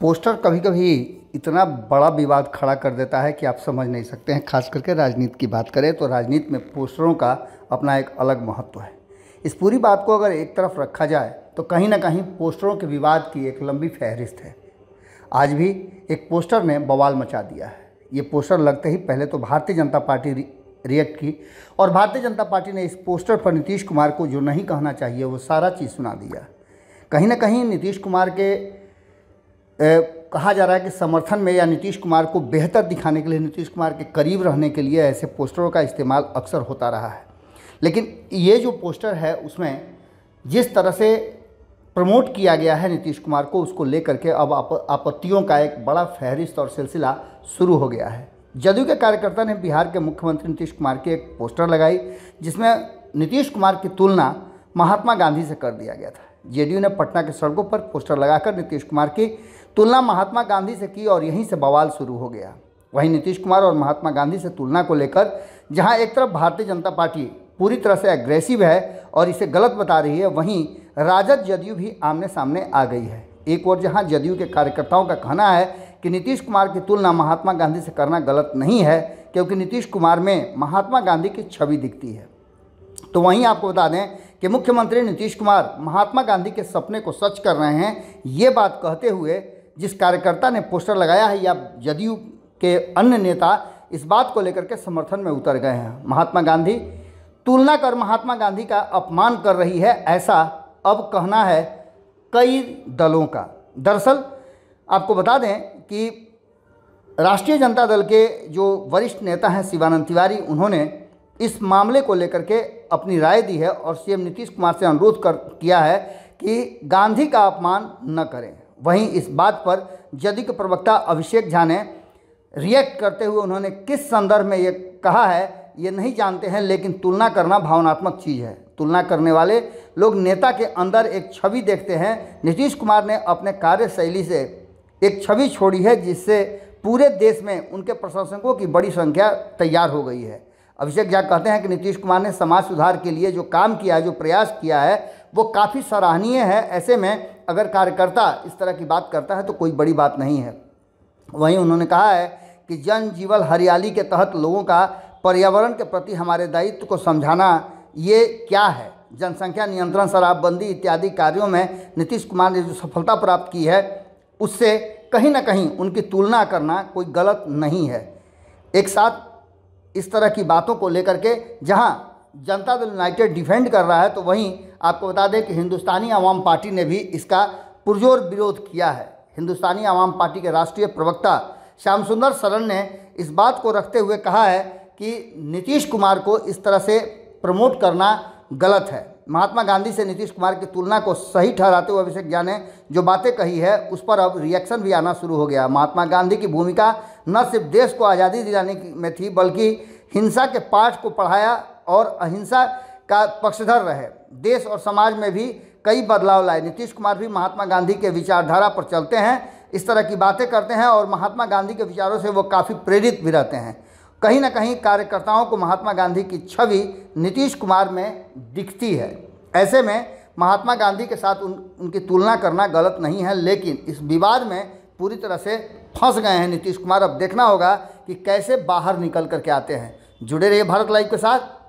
poster कभी कभी इतना बड़ा विवाद खड़ा कर देता है कि आप समझ नहीं सकते हैं खास करके राजनीति की बात करें तो राजनीति में पोस्टरों का अपना एक अलग महत्व है इस पूरी बात को अगर एक तरफ रखा जाए तो कहीं ना कहीं पोस्टरों के विवाद की एक लंबी फहरिस्त है आज भी एक पोस्टर ने बवाल मचा दिया है ये पोस्टर लगते ही पहले तो भारतीय जनता पार्टी रिएक्ट की और भारतीय जनता पार्टी ने इस पोस्टर पर नीतीश कुमार को जो नहीं कहना चाहिए वो सारा चीज़ सुना दिया कहीं ना कहीं नीतीश कुमार के कहा जा रहा है कि समर्थन में या नीतीश कुमार को बेहतर दिखाने के लिए नीतीश कुमार के करीब रहने के लिए ऐसे पोस्टरों का इस्तेमाल अक्सर होता रहा है लेकिन ये जो पोस्टर है उसमें जिस तरह से प्रमोट किया गया है नीतीश कुमार को उसको लेकर के अब आप, आपत्तियों का एक बड़ा फहरिस्त और सिलसिला शुरू हो गया है जदयू के कार्यकर्ता ने बिहार के मुख्यमंत्री नीतीश कुमार की एक पोस्टर लगाई जिसमें नीतीश कुमार की तुलना महात्मा गांधी से कर दिया गया था जेडीयू ने पटना के सड़कों पर पोस्टर लगाकर नीतीश कुमार की तुलना महात्मा गांधी से की और यहीं से बवाल शुरू हो गया वहीं नीतीश कुमार और महात्मा गांधी से तुलना को लेकर जहां एक तरफ भारतीय जनता पार्टी पूरी तरह से एग्रेसिव है और इसे गलत बता रही है वहीं राजद जदयू भी आमने सामने आ गई है एक ओर जहां जदयू के कार्यकर्ताओं का कहना है कि नीतीश कुमार की तुलना महात्मा गांधी से करना गलत नहीं है क्योंकि नीतीश कुमार में महात्मा गांधी की छवि दिखती है तो वहीं आपको बता दें कि मुख्यमंत्री नीतीश कुमार महात्मा गांधी के सपने को सच कर रहे हैं ये बात कहते हुए जिस कार्यकर्ता ने पोस्टर लगाया है या जदयू के अन्य नेता इस बात को लेकर के समर्थन में उतर गए हैं महात्मा गांधी तुलना कर महात्मा गांधी का अपमान कर रही है ऐसा अब कहना है कई दलों का दरअसल आपको बता दें कि राष्ट्रीय जनता दल के जो वरिष्ठ नेता हैं शिवानंद तिवारी उन्होंने इस मामले को लेकर के अपनी राय दी है और सीएम नीतीश कुमार से अनुरोध कर किया है कि गांधी का अपमान न करें वहीं इस बात पर जदयू के प्रवक्ता अभिषेक झा ने रिएक्ट करते हुए उन्होंने किस संदर्भ में ये कहा है ये नहीं जानते हैं लेकिन तुलना करना भावनात्मक चीज़ है तुलना करने वाले लोग नेता के अंदर एक छवि देखते हैं नीतीश कुमार ने अपने कार्यशैली से एक छवि छोड़ी है जिससे पूरे देश में उनके प्रशंसकों की बड़ी संख्या तैयार हो गई है अभिषेक झा कहते हैं कि नीतीश कुमार ने समाज सुधार के लिए जो काम किया है जो प्रयास किया है वो काफ़ी सराहनीय है ऐसे में अगर कार्यकर्ता इस तरह की बात करता है तो कोई बड़ी बात नहीं है वहीं उन्होंने कहा है कि जन जीवन हरियाली के तहत लोगों का पर्यावरण के प्रति हमारे दायित्व को समझाना ये क्या है जनसंख्या नियंत्रण शराबबंदी इत्यादि कार्यों में नीतीश कुमार ने जो सफलता प्राप्त की है उससे कहीं ना कहीं उनकी तुलना करना कोई गलत नहीं है एक साथ इस तरह की बातों को लेकर के जहाँ जनता दल यूनाइटेड डिफेंड कर रहा है तो वहीं आपको बता दें कि हिंदुस्तानी आवाम पार्टी ने भी इसका पुरजोर विरोध किया है हिंदुस्तानी आवाम पार्टी के राष्ट्रीय प्रवक्ता श्याम सुंदर शरण ने इस बात को रखते हुए कहा है कि नीतीश कुमार को इस तरह से प्रमोट करना गलत है महात्मा गांधी से नीतीश कुमार की तुलना को सही ठहराते हुए अभिषेक झा ने जो बातें कही है उस पर अब रिएक्शन भी आना शुरू हो गया महात्मा गांधी की भूमिका न सिर्फ देश को आज़ादी दिलाने में थी बल्कि हिंसा के पाठ को पढ़ाया और अहिंसा का पक्षधर रहे देश और समाज में भी कई बदलाव लाए नीतीश कुमार भी महात्मा गांधी के विचारधारा पर चलते हैं इस तरह की बातें करते हैं और महात्मा गांधी के विचारों से वो काफ़ी प्रेरित भी रहते हैं कहीं ना कहीं कार्यकर्ताओं को महात्मा गांधी की छवि नीतीश कुमार में दिखती है ऐसे में महात्मा गांधी के साथ उन उनकी तुलना करना गलत नहीं है लेकिन इस विवाद में पूरी तरह से फंस गए हैं नीतीश कुमार अब देखना होगा कि कैसे बाहर निकल कर के आते हैं जुड़े रहिए भारत लाइव के साथ